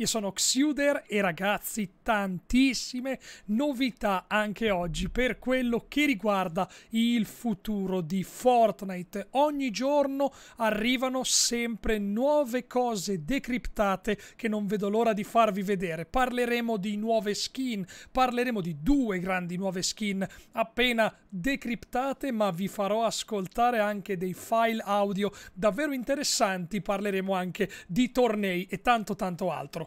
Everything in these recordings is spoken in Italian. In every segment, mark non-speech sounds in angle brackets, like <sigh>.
Io sono Xuder e ragazzi tantissime novità anche oggi per quello che riguarda il futuro di Fortnite. Ogni giorno arrivano sempre nuove cose decriptate che non vedo l'ora di farvi vedere. Parleremo di nuove skin, parleremo di due grandi nuove skin appena decriptate ma vi farò ascoltare anche dei file audio davvero interessanti. Parleremo anche di tornei e tanto tanto altro.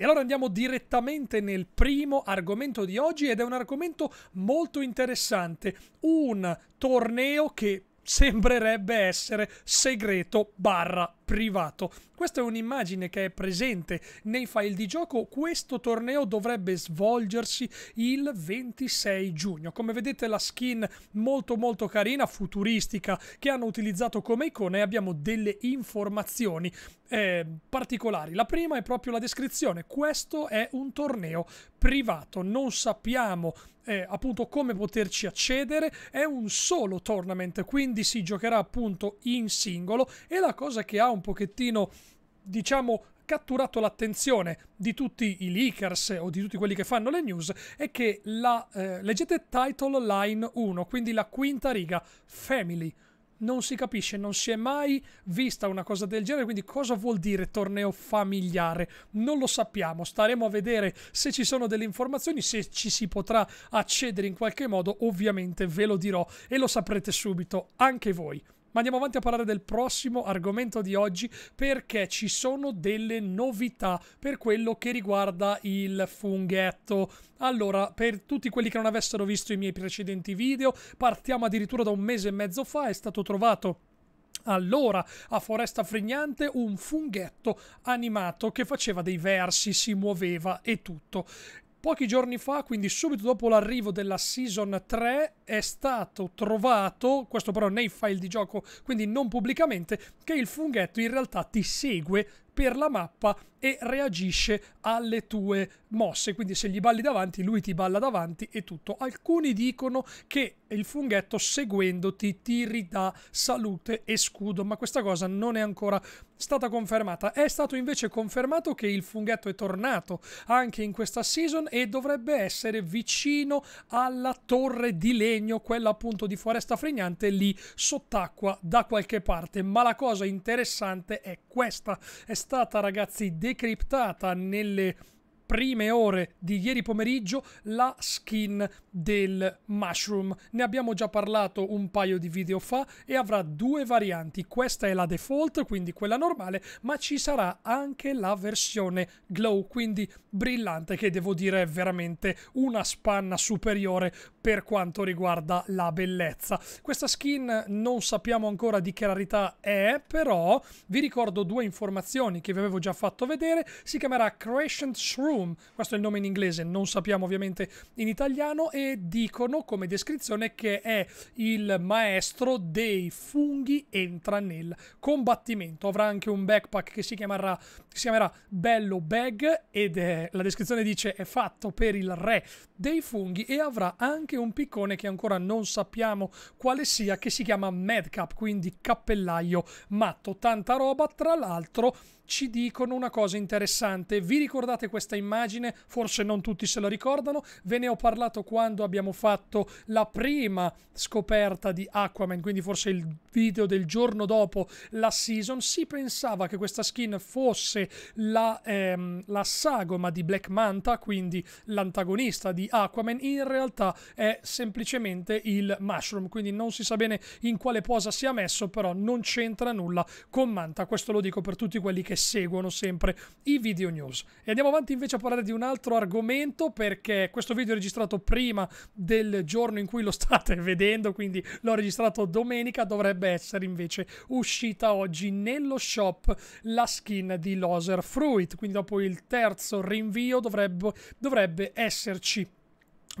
E allora andiamo direttamente nel primo argomento di oggi ed è un argomento molto interessante, un torneo che sembrerebbe essere segreto barra privato. Questa è un'immagine che è presente nei file di gioco. Questo torneo dovrebbe svolgersi il 26 giugno. Come vedete la skin molto molto carina, futuristica, che hanno utilizzato come icone abbiamo delle informazioni eh, particolari. La prima è proprio la descrizione. Questo è un torneo privato, non sappiamo eh, appunto come poterci accedere, è un solo tournament, quindi si giocherà appunto in singolo e la cosa che ha un un pochettino, diciamo, catturato l'attenzione di tutti i leakers o di tutti quelli che fanno le news è che la, eh, leggete title line 1, quindi la quinta riga, family. Non si capisce, non si è mai vista una cosa del genere, quindi cosa vuol dire torneo familiare? Non lo sappiamo, staremo a vedere se ci sono delle informazioni, se ci si potrà accedere in qualche modo, ovviamente ve lo dirò e lo saprete subito anche voi. Ma andiamo avanti a parlare del prossimo argomento di oggi perché ci sono delle novità per quello che riguarda il funghetto. Allora, per tutti quelli che non avessero visto i miei precedenti video, partiamo addirittura da un mese e mezzo fa, è stato trovato allora, a Foresta Frignante un funghetto animato che faceva dei versi, si muoveva e tutto. Pochi giorni fa, quindi subito dopo l'arrivo della Season 3, è stato trovato, questo però nei file di gioco, quindi non pubblicamente, che il funghetto in realtà ti segue per la mappa e reagisce alle tue mosse. Quindi se gli balli davanti, lui ti balla davanti e tutto. Alcuni dicono che il funghetto seguendoti ti ridà salute e scudo, ma questa cosa non è ancora stata confermata. È stato invece confermato che il funghetto è tornato anche in questa season e dovrebbe essere vicino alla torre di legno legno, quella appunto di foresta fregnante lì sott'acqua da qualche parte. Ma la cosa interessante è questa, è stata ragazzi decriptata nelle prime ore di ieri pomeriggio la skin del Mushroom. Ne abbiamo già parlato un paio di video fa e avrà due varianti. Questa è la default, quindi quella normale, ma ci sarà anche la versione glow, quindi brillante, che devo dire è veramente una spanna superiore per quanto riguarda la bellezza. Questa skin non sappiamo ancora di che rarità è, però vi ricordo due informazioni che vi avevo già fatto vedere. Si chiamerà Crescent Shroom Room, questo è il nome in inglese, non sappiamo ovviamente in italiano, e dicono come descrizione che è il maestro dei funghi entra nel combattimento. Avrà anche un backpack che si chiamerà, si chiamerà Bello Bag ed è, la descrizione dice è fatto per il re dei funghi e avrà anche un piccone che ancora non sappiamo quale sia, che si chiama Madcap, quindi cappellaio matto. Tanta roba, tra l'altro ci dicono una cosa interessante. Vi ricordate questa immagine? Forse non tutti se la ricordano. Ve ne ho parlato quando abbiamo fatto la prima scoperta di Aquaman, quindi forse il video del giorno dopo la season. Si pensava che questa skin fosse la, ehm, la sagoma di Black Manta, quindi l'antagonista di Aquaman. In realtà è semplicemente il mushroom, quindi non si sa bene in quale posa sia messo, però non c'entra nulla con Manta. Questo lo dico per tutti quelli che seguono sempre i video news. E andiamo avanti invece a parlare di un altro argomento perché questo video è registrato prima del giorno in cui lo state <laughs> vedendo, quindi l'ho registrato domenica, dovrebbe essere invece uscita oggi nello shop la skin di Loser Fruit, quindi dopo il terzo rinvio dovrebbe, dovrebbe esserci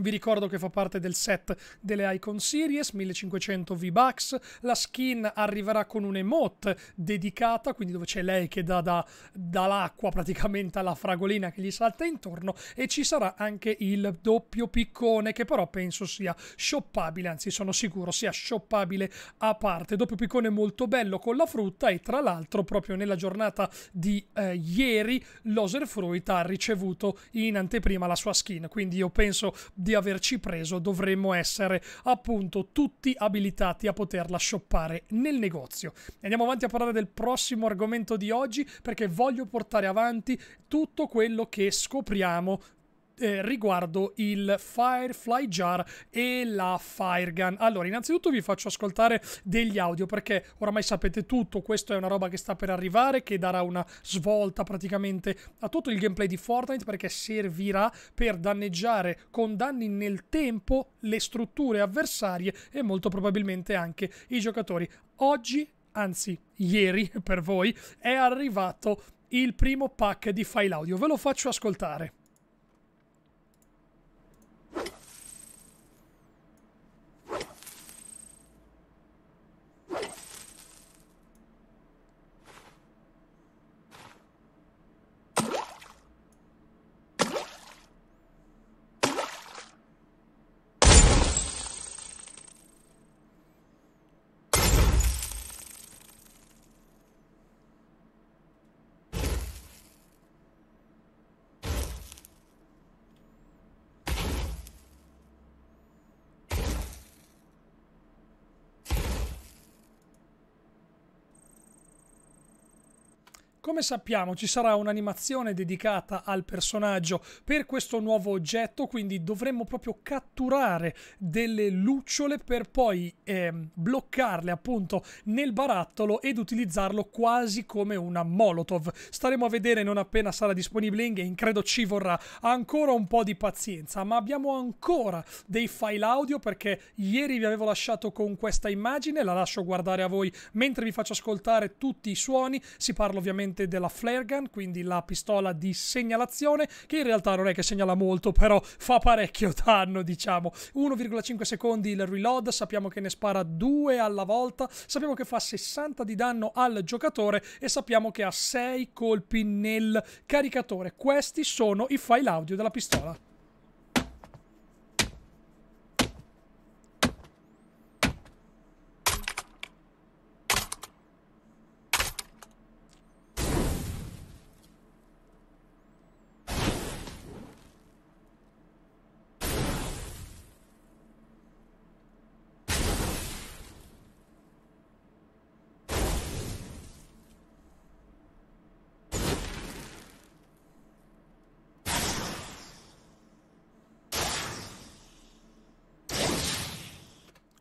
vi ricordo che fa parte del set delle Icon Series, 1500 V-Bucks, la skin arriverà con un emote dedicata, quindi dove c'è lei che dà, dà, dà l'acqua praticamente alla fragolina che gli salta intorno e ci sarà anche il doppio piccone che però penso sia shoppabile, anzi sono sicuro sia shoppabile a parte. Doppio piccone molto bello con la frutta e tra l'altro proprio nella giornata di eh, ieri l'Oser Fruit ha ricevuto in anteprima la sua skin, quindi io penso di di averci preso dovremmo essere appunto tutti abilitati a poterla shoppare nel negozio. Andiamo avanti a parlare del prossimo argomento di oggi perché voglio portare avanti tutto quello che scopriamo eh, riguardo il Firefly Jar e la Firegun. Allora, innanzitutto vi faccio ascoltare degli audio perché oramai sapete tutto, questa è una roba che sta per arrivare, che darà una svolta praticamente a tutto il gameplay di Fortnite perché servirà per danneggiare con danni nel tempo le strutture avversarie e molto probabilmente anche i giocatori. Oggi, anzi ieri per voi, è arrivato il primo pack di file audio. Ve lo faccio ascoltare. Come sappiamo ci sarà un'animazione dedicata al personaggio per questo nuovo oggetto, quindi dovremmo proprio catturare delle lucciole per poi eh, bloccarle appunto nel barattolo ed utilizzarlo quasi come una molotov. Staremo a vedere non appena sarà disponibile in game, credo ci vorrà ancora un po' di pazienza, ma abbiamo ancora dei file audio perché ieri vi avevo lasciato con questa immagine, la lascio guardare a voi mentre vi faccio ascoltare tutti i suoni, si parla ovviamente componente della flare gun, quindi la pistola di segnalazione, che in realtà non è che segnala molto, però fa parecchio <laughs> danno, diciamo. 1,5 secondi il reload, sappiamo che ne spara due alla volta, sappiamo che fa 60 di danno al giocatore e sappiamo che ha 6 colpi nel caricatore. Questi sono i file audio della pistola.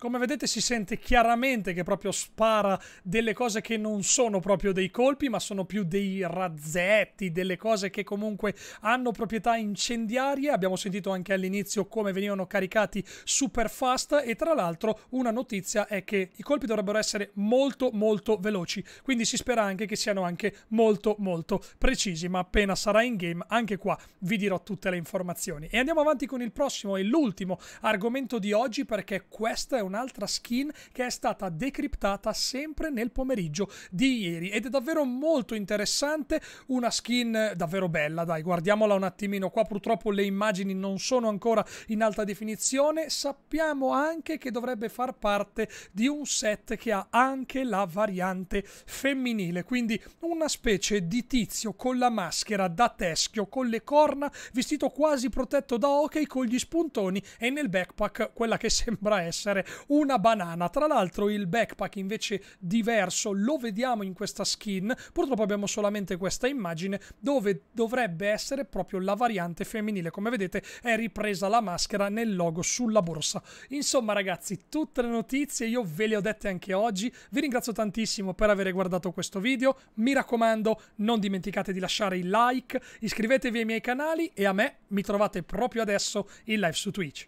Come vedete si sente chiaramente che proprio spara delle cose che non sono proprio dei colpi, ma sono più dei razzetti, delle cose che comunque hanno proprietà incendiarie. Abbiamo sentito anche all'inizio come venivano caricati super fast e tra l'altro una notizia è che i colpi dovrebbero essere molto molto veloci, quindi si spera anche che siano anche molto molto precisi, ma appena sarà in game anche qua vi dirò tutte le informazioni. E andiamo avanti con il prossimo e l'ultimo argomento di oggi perché questa è una un'altra skin che è stata decriptata sempre nel pomeriggio di ieri ed è davvero molto interessante, una skin davvero bella, dai, guardiamola un attimino. Qua purtroppo le immagini non sono ancora in alta definizione, sappiamo anche che dovrebbe far parte di un set che ha anche la variante femminile, quindi una specie di tizio con la maschera da teschio, con le corna, vestito quasi protetto da hockey con gli spuntoni e nel backpack quella che <laughs> sembra essere una banana. Tra l'altro il backpack invece diverso lo vediamo in questa skin, purtroppo abbiamo solamente questa immagine dove dovrebbe essere proprio la variante femminile. Come vedete è ripresa la maschera nel logo sulla borsa. Insomma ragazzi, tutte le notizie io ve le ho dette anche oggi. Vi ringrazio tantissimo per aver guardato questo video. Mi raccomando, non dimenticate di lasciare il like, iscrivetevi ai miei canali e a me mi trovate proprio adesso in live su Twitch.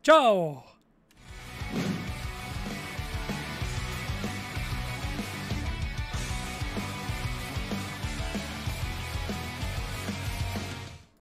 Ciao!